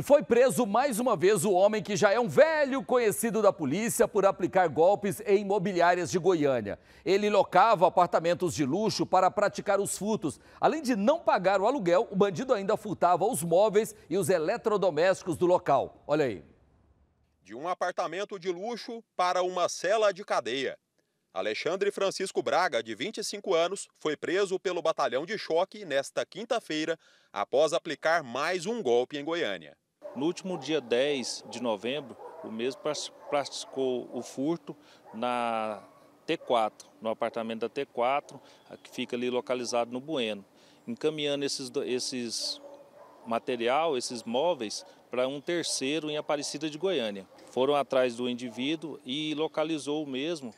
E foi preso mais uma vez o homem que já é um velho conhecido da polícia por aplicar golpes em imobiliárias de Goiânia. Ele locava apartamentos de luxo para praticar os furtos. Além de não pagar o aluguel, o bandido ainda furtava os móveis e os eletrodomésticos do local. Olha aí. De um apartamento de luxo para uma cela de cadeia. Alexandre Francisco Braga, de 25 anos, foi preso pelo batalhão de choque nesta quinta-feira após aplicar mais um golpe em Goiânia. No último dia 10 de novembro, o mesmo praticou o furto na T4, no apartamento da T4, que fica ali localizado no Bueno, encaminhando esses, esses material, esses móveis, para um terceiro em Aparecida de Goiânia. Foram atrás do indivíduo e localizou o mesmo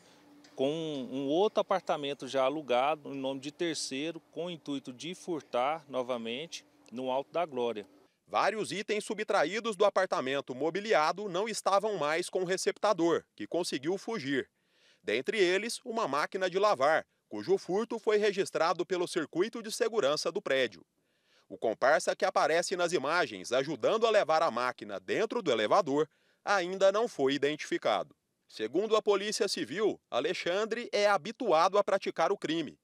com um outro apartamento já alugado, em nome de terceiro, com o intuito de furtar novamente no Alto da Glória. Vários itens subtraídos do apartamento mobiliado não estavam mais com o receptador, que conseguiu fugir. Dentre eles, uma máquina de lavar, cujo furto foi registrado pelo circuito de segurança do prédio. O comparsa que aparece nas imagens ajudando a levar a máquina dentro do elevador ainda não foi identificado. Segundo a Polícia Civil, Alexandre é habituado a praticar o crime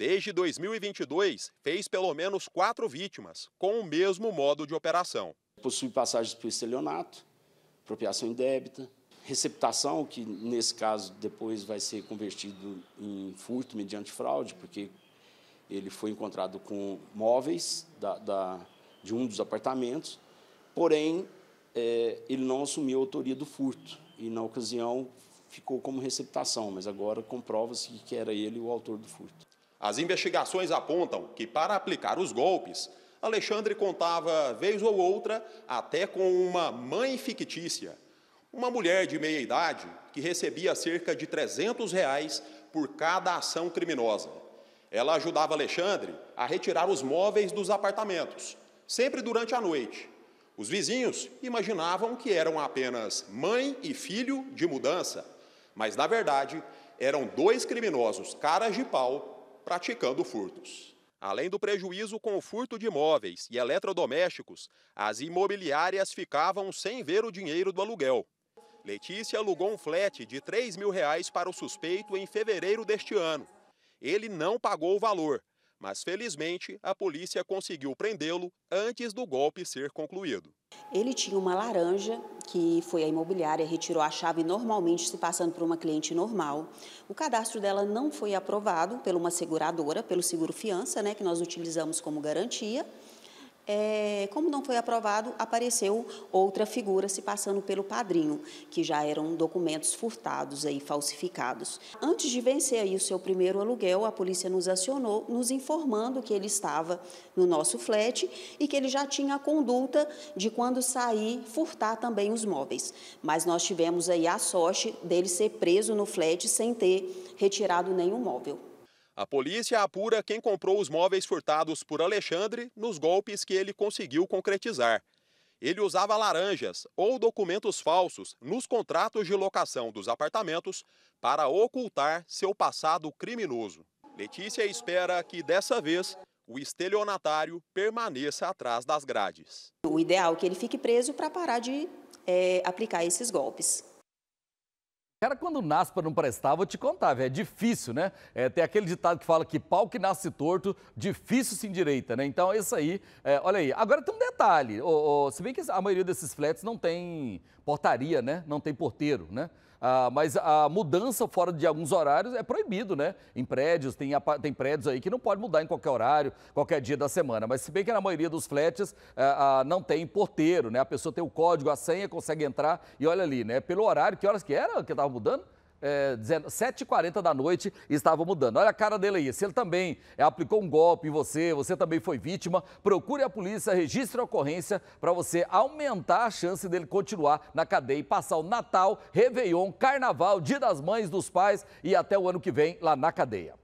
desde 2022, fez pelo menos quatro vítimas, com o mesmo modo de operação. Possui passagens por estelionato, apropriação indébita, receptação, que nesse caso depois vai ser convertido em furto mediante fraude, porque ele foi encontrado com móveis da, da, de um dos apartamentos, porém é, ele não assumiu a autoria do furto e, na ocasião, ficou como receptação, mas agora comprova-se que era ele o autor do furto. As investigações apontam que, para aplicar os golpes, Alexandre contava, vez ou outra, até com uma mãe fictícia, uma mulher de meia idade que recebia cerca de 300 reais por cada ação criminosa. Ela ajudava Alexandre a retirar os móveis dos apartamentos, sempre durante a noite. Os vizinhos imaginavam que eram apenas mãe e filho de mudança, mas na verdade eram dois criminosos caras de pau praticando furtos. Além do prejuízo com o furto de imóveis e eletrodomésticos, as imobiliárias ficavam sem ver o dinheiro do aluguel. Letícia alugou um flat de 3 mil reais para o suspeito em fevereiro deste ano. Ele não pagou o valor mas felizmente a polícia conseguiu prendê-lo antes do golpe ser concluído. Ele tinha uma laranja que foi a imobiliária, retirou a chave normalmente se passando por uma cliente normal. O cadastro dela não foi aprovado por uma seguradora, pelo seguro fiança, né, que nós utilizamos como garantia é, como não foi aprovado, apareceu outra figura se passando pelo padrinho, que já eram documentos furtados e falsificados. Antes de vencer aí o seu primeiro aluguel, a polícia nos acionou, nos informando que ele estava no nosso flat e que ele já tinha a conduta de quando sair furtar também os móveis. Mas nós tivemos aí a sorte dele ser preso no flat sem ter retirado nenhum móvel. A polícia apura quem comprou os móveis furtados por Alexandre nos golpes que ele conseguiu concretizar. Ele usava laranjas ou documentos falsos nos contratos de locação dos apartamentos para ocultar seu passado criminoso. Letícia espera que dessa vez o estelionatário permaneça atrás das grades. O ideal é que ele fique preso para parar de é, aplicar esses golpes. Cara, quando nasce para não prestar, vou te contar, é difícil, né? É, tem aquele ditado que fala que pau que nasce torto, difícil se endireita, né? Então, é isso aí, é, olha aí. Agora tem um detalhe, ou, se bem que a maioria desses flats não tem portaria, né? Não tem porteiro, né? Ah, mas a mudança fora de alguns horários é proibido, né? Em prédios, tem, tem prédios aí que não pode mudar em qualquer horário, qualquer dia da semana. Mas se bem que na maioria dos flats ah, eh, ah, não tem porteiro, né? A pessoa tem o código, a senha, consegue entrar e olha ali, né? Pelo horário, que horas que era que estava mudando? é, 7h40 da noite estava mudando. Olha a cara dele aí. Se ele também aplicou um golpe em você, você também foi vítima, procure a polícia, registre a ocorrência para você aumentar a chance dele continuar na cadeia e passar o Natal, Réveillon, Carnaval, Dia das Mães, dos Pais e até o ano que vem lá na cadeia.